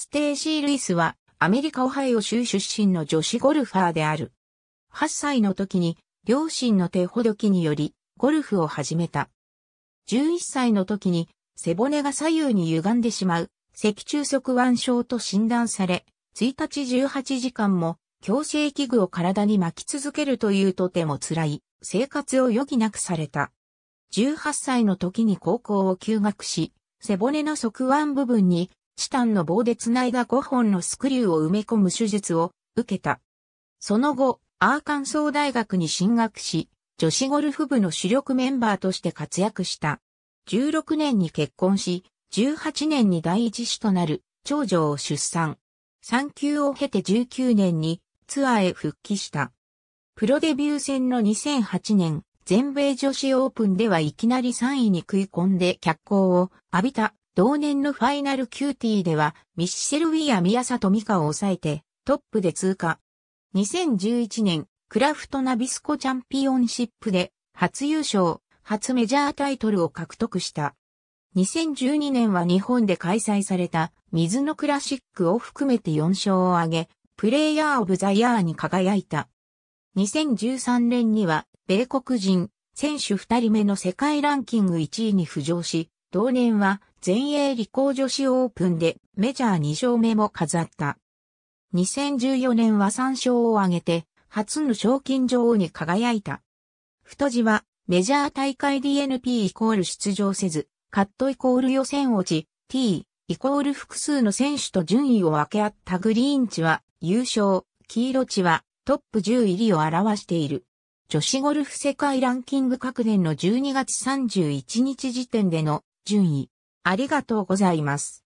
ステーシー・ルイスはアメリカ・オハイオ州出身の女子ゴルファーである。8歳の時に両親の手ほどきによりゴルフを始めた。11歳の時に背骨が左右に歪んでしまう脊柱側腕症と診断され、1日18時間も強制器具を体に巻き続けるというとても辛い生活を余儀なくされた。18歳の時に高校を休学し、背骨の側腕部分にチタンの棒で繋いだ5本のスクリューを埋め込む手術を受けた。その後、アーカンソー大学に進学し、女子ゴルフ部の主力メンバーとして活躍した。16年に結婚し、18年に第一子となる長女を出産。産休を経て19年にツアーへ復帰した。プロデビュー戦の2008年、全米女子オープンではいきなり3位に食い込んで脚光を浴びた同年のファイナルキューティーでは、ミッシェル・ウィア・ミサト・ミカを抑えて、トップで通過。2011年、クラフトナビスコチャンピオンシップで、初優勝、初メジャータイトルを獲得した。2012年は日本で開催された、水のクラシックを含めて4勝を挙げ、プレイヤー・オブ・ザ・ヤーに輝いた。2013年には、米国人、選手2人目の世界ランキング1位に浮上し、同年は全英理工女子オープンでメジャー2勝目も飾った。2014年は3勝を挙げて初の賞金女王に輝いた。太字はメジャー大会 DNP イコール出場せず、カットイコール予選落ち、T イコール複数の選手と順位を分け合ったグリーン地は優勝、黄色地はトップ10入りを表している。女子ゴルフ世界ランキング各年の12月31日時点での順位。ありがとうございます。